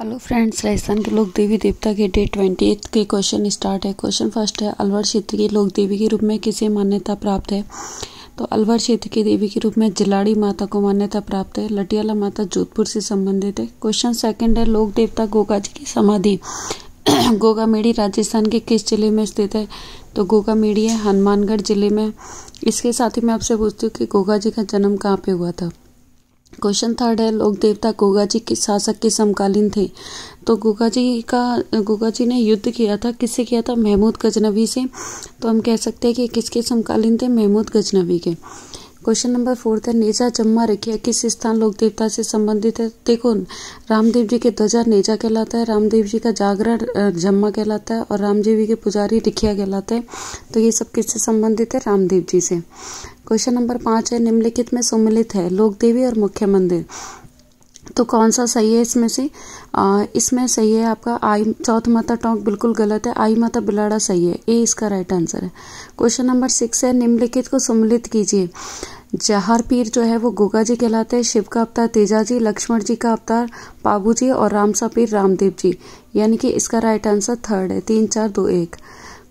hello friends Rajasthan के लोक देवी देवता के डे ट्वेंटी एथ के क्वेश्चन स्टार्ट है क्वेश्चन फर्स्ट है अलवर क्षेत्र की लोक देवी के रूप में किसे मान्यता प्राप्त है तो अलवर क्षेत्र की देवी के रूप में जिलाड़ी माता को मान्यता प्राप्त है लटियाला माता जोधपुर से संबंधित है क्वेश्चन सेकंड है लोक देवता गोगा जी की समाधि गोगा मेढ़ी राजस्थान के किस जिले में स्थित है तो गोगा मेढ़ी है हनुमानगढ़ जिले में इसके साथ ही मैं आपसे पूछती हूँ कि गोगा जी का जन्म कहाँ पे हुआ था क्वेश्चन थर्ड है लोक देवता गोगा जी के शासक के समकालीन थे तो गोगा जी का गोगा जी ने युद्ध किया था किससे किया था महमूद गजनवी से तो हम कह सकते हैं कि किसके समकालीन थे महमूद गजनवी के क्वेश्चन नंबर फोर्थ है नेजा जम्मा रखिया किस स्थान लोक देवता से संबंधित है देखो रामदेव जी के ध्वजा नेजा कहलाता है रामदेव जी का जागरण जम्मा कहलाता है और रामदेव जी के पुजारी रिखिया कहलाते हैं तो ये सब किससे संबंधित है रामदेव जी से क्वेश्चन नंबर पाँच है निम्नलिखित में सम्मिलित है लोक देवी और मुख्य मंदिर तो कौन सा सही है इसमें से आ, इसमें सही है आपका आई चौथ माता टोंक बिल्कुल गलत है आई माता बिलाड़ा सही है ए इसका राइट आंसर है क्वेश्चन नंबर सिक्स है निम्नलिखित को सम्मिलित कीजिए जहार पीर जो है वो गोगा जी कहलाते हैं शिव का अवतार तेजा जी लक्ष्मण जी का अवतार बाबू जी और रामसा पीर रामदेव जी यानी कि इसका राइट आंसर थर्ड है तीन चार दो एक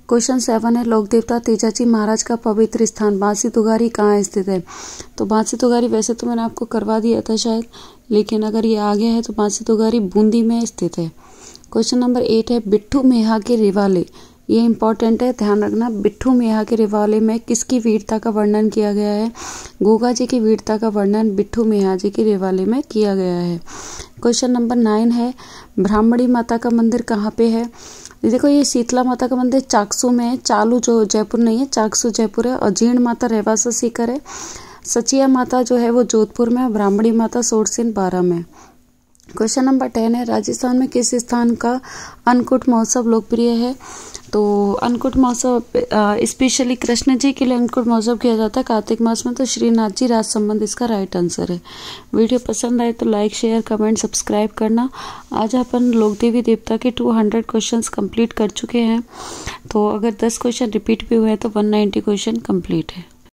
क्वेश्चन सेवन है लोक देवता तेजाजी महाराज का पवित्र स्थान बांसी तुगारी कहाँ स्थित है तो बांसी तुगारी वैसे तो मैंने आपको करवा दिया था शायद लेकिन अगर ये आ गया है तो बांसी तुगारी बूंदी में स्थित है क्वेश्चन नंबर एट है बिट्ठू मेहा के रिवाले ये इंपॉर्टेंट है ध्यान रखना बिट्ठू मेहा के रिवाले में किसकी वीरता का वर्णन किया गया है गोगा जी की वीरता का वर्णन बिट्ठू मेहा जी के रिवाले में किया गया है क्वेश्चन नंबर नाइन है ब्राह्मणी माता का मंदिर कहाँ पे है देखो ये शीतला माता का मंदिर चाकसू में है चालू जो जयपुर नहीं है चाकसू जयपुर है और जीर्ण माता रहवासा सीकर है सचिया माता जो है वो जोधपुर में ब्राह्मणी माता सोरसेन बारह में क्वेश्चन नंबर टेन है राजस्थान में किस स्थान का अन्नकूट महोत्सव लोकप्रिय है तो अन्नकूट महोत्सव स्पेशली कृष्ण जी के लिए अन्नकूट महोत्सव किया जाता है कार्तिक मास में तो श्रीनाथ जी राज संबंध इसका राइट आंसर है वीडियो पसंद आए तो लाइक शेयर कमेंट सब्सक्राइब करना आज अपन लोक देवी देवता के 200 क्वेश्चन कम्प्लीट कर चुके हैं तो अगर 10 क्वेश्चन रिपीट भी हुए हैं तो 190 क्वेश्चन कम्प्लीट है